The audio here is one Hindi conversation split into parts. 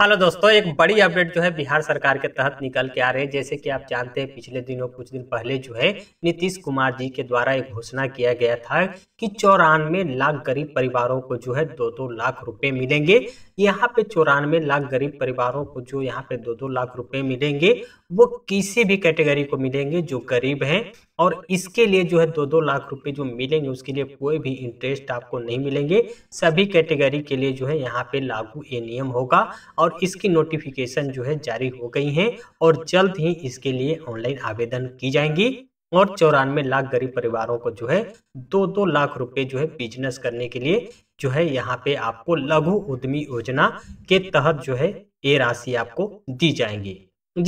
हेलो दोस्तों एक बड़ी अपडेट जो है बिहार सरकार के तहत निकल के आ रही है जैसे कि आप जानते हैं पिछले दिनों कुछ दिन पहले जो है नीतीश कुमार जी के द्वारा एक घोषणा किया गया था कि चौरानवे लाख गरीब परिवारों को जो है दो दो लाख रुपए मिलेंगे यहाँ पे चौरानवे लाख गरीब परिवारों को जो यहाँ पे दो दो लाख रुपए मिलेंगे वो किसी भी कैटेगरी को मिलेंगे जो गरीब हैं और इसके लिए जो है दो दो लाख रुपए जो मिलेंगे उसके लिए कोई भी इंटरेस्ट आपको नहीं मिलेंगे सभी कैटेगरी के लिए जो है यहाँ पे लागू ये नियम होगा और इसकी नोटिफिकेशन जो है जारी हो गई है और जल्द ही इसके लिए ऑनलाइन आवेदन की जाएंगी और चौरानवे लाख गरीब परिवारों को जो है दो दो लाख रुपए जो है बिजनेस करने के लिए जो है यहाँ पे आपको लघु उद्यमी योजना के तहत जो है ये राशि आपको दी जाएंगी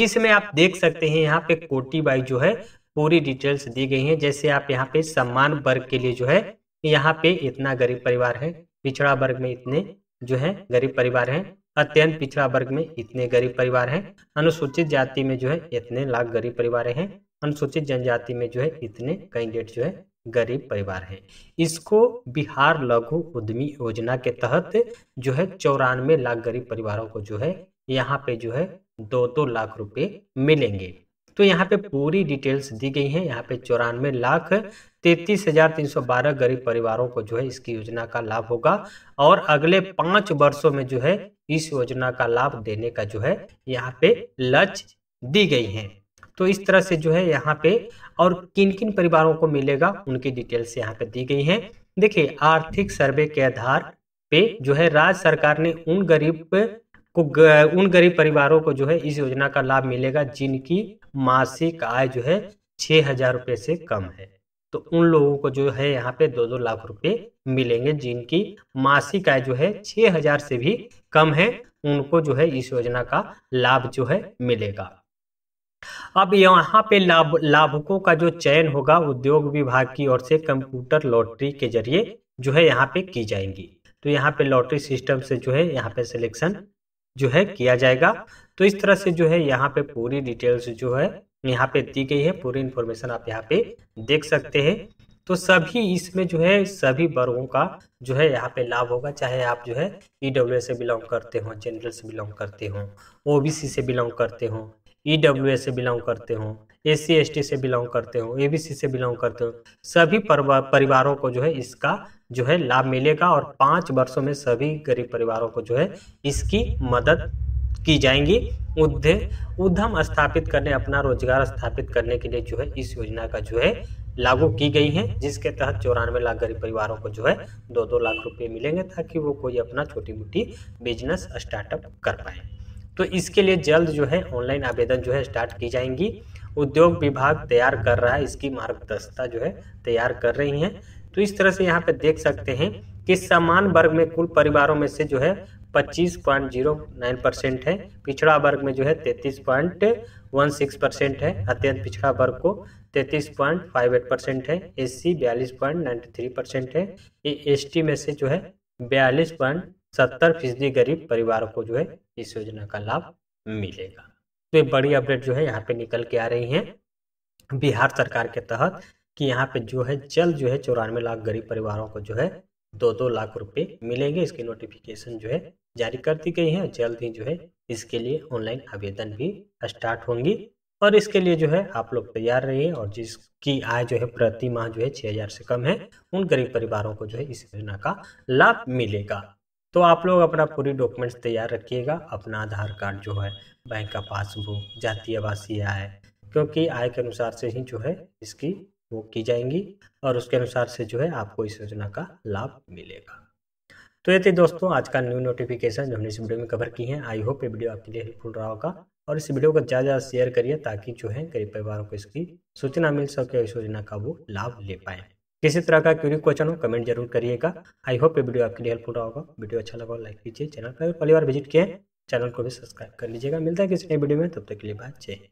जिसमें आप देख सकते हैं यहाँ पे कोटी बाई जो है पूरी डिटेल्स दी गई है जैसे आप यहाँ पे सम्मान वर्ग के लिए जो है यहाँ पे इतना गरीब परिवार है पिछड़ा वर्ग में इतने जो है गरीब परिवार है अत्यंत पिछड़ा वर्ग में इतने गरीब परिवार हैं अनुसूचित जाति में जो है इतने लाख गरीब परिवार हैं अनुसूचित जनजाति में जो है इतने कैंडिडेट जो है गरीब परिवार हैं इसको बिहार लघु उद्यमी योजना के तहत जो है चौरानवे लाख गरीब परिवारों को जो है यहाँ पे जो है दो दो लाख रुपए मिलेंगे तो यहाँ पे पूरी डिटेल्स दी गई हैं यहाँ पे चौरानवे लाख तैतीस हजार तीन सौ बारह गरीब परिवारों को जो है इसकी योजना का लाभ होगा और अगले पांच वर्षों में जो है इस योजना का लाभ देने का जो है यहाँ पे लक्ष्य दी गई है तो इस तरह से जो है यहाँ पे और किन किन परिवारों को मिलेगा उनकी डिटेल्स यहाँ पे दी गई हैं देखिए आर्थिक सर्वे के आधार पे जो है राज्य सरकार ने उन गरीब को उन गरीब परिवारों को जो है इस योजना का लाभ मिलेगा जिनकी मासिक आय जो है छह हजार रुपये से कम है तो उन लोगों को जो है यहाँ पे दो दो लाख रुपए मिलेंगे जिनकी मासिक आय जो है छह हजार से भी कम है उनको जो है इस योजना का लाभ जो है मिलेगा अब यहाँ पे लाभ लाभकों का जो चयन होगा उद्योग विभाग की ओर से कंप्यूटर लॉटरी के जरिए जो है यहाँ पे की जाएंगी तो यहाँ पे लॉटरी सिस्टम से जो है यहाँ पे सिलेक्शन जो है किया जाएगा तो इस तरह से जो है यहाँ पे पूरी डिटेल्स जो है यहाँ पे दी गई है पूरी इंफॉर्मेशन आप यहाँ पे देख सकते हैं तो सभी इसमें जो है सभी वर्गों का जो है यहाँ पे लाभ होगा चाहे आप जो है ई e से बिलोंग करते हो जनरल से बिलोंग करते हो ओबीसी से बिलोंग करते हो ई e डब्ल्यू से बिलोंग करते हों एस सी से बिलोंग करते हों ए से बिलोंग करते हों सभी परिवारों को जो है इसका जो है लाभ मिलेगा और पाँच वर्षों में सभी गरीब परिवारों को जो है इसकी मदद की जाएंगी उद्य उद्यम स्थापित करने अपना रोजगार स्थापित करने के लिए जो है इस योजना का जो है लागू की गई है जिसके तहत चौरानवे लाख गरीब परिवारों को जो है दो दो लाख रुपए मिलेंगे ताकि वो कोई अपना छोटी मोटी बिजनेस स्टार्टअप कर पाए तो इसके लिए जल्द जो है ऑनलाइन आवेदन जो है स्टार्ट की जाएंगी उद्योग विभाग तैयार कर रहा है इसकी मार्गदर्शता जो है तैयार कर रही है तो इस तरह से यहाँ पे देख सकते हैं कि समान वर्ग में कुल परिवारों में से जो है 25.09 परसेंट है पिछड़ा वर्ग में जो है 33.16 परसेंट है अत्यंत पिछड़ा वर्ग को 33.58 परसेंट है एस सी बयालीस परसेंट है एस टी में से जो है बयालीस पॉइंट सत्तर फीसदी गरीब परिवारों को जो है इस योजना का लाभ मिलेगा तो ये बड़ी अपडेट जो है यहाँ पे निकल के आ रही है बिहार सरकार के तहत कि यहाँ पे जो है जल्द जो है चौरानवे लाख गरीब परिवारों को जो है दो दो लाख रुपए मिलेंगे इसकी नोटिफिकेशन जो है जारी कर दी गई है जल्द ही जो है इसके लिए ऑनलाइन आवेदन भी स्टार्ट होंगी और इसके लिए जो है आप लोग तैयार रहिए और जिसकी आय जो है प्रति माह जो है छह हज़ार से कम है उन गरीब परिवारों को जो है इस योजना का लाभ मिलेगा तो आप लोग अपना पूरी डॉक्यूमेंट्स तैयार रखिएगा अपना आधार कार्ड जो है बैंक का पासबुक जातीय आवासीय आय क्योंकि आय के अनुसार से ही जो है इसकी वो की जाएंगी और उसके अनुसार से जो है आपको इस योजना का लाभ मिलेगा तो ये थे दोस्तों आज का न्यू नोटिफिकेशन जो हमने इस वीडियो में कवर की है आई होप ये वीडियो आपके लिए हेल्पफुल रहा होगा और इस वीडियो को ज़्यादा ज़्यादा शेयर करिए ताकि जो है गरीब परिवारों को इसकी सूचना मिल सके इस योजना का वो लाभ ले पाएँ किसी तरह का क्यूरी क्वेश्चन हो कमेंट जरूर करिएगा आई होप ये वीडियो आपके लिए हेल्पफुल रहा होगा वीडियो अच्छा लगा लाइक कीजिए चैनल पर पहली बार विजिट किए चैनल को भी सब्सक्राइब कर लीजिएगा मिलता है किसी नए वीडियो में तब तक के लिए बात जय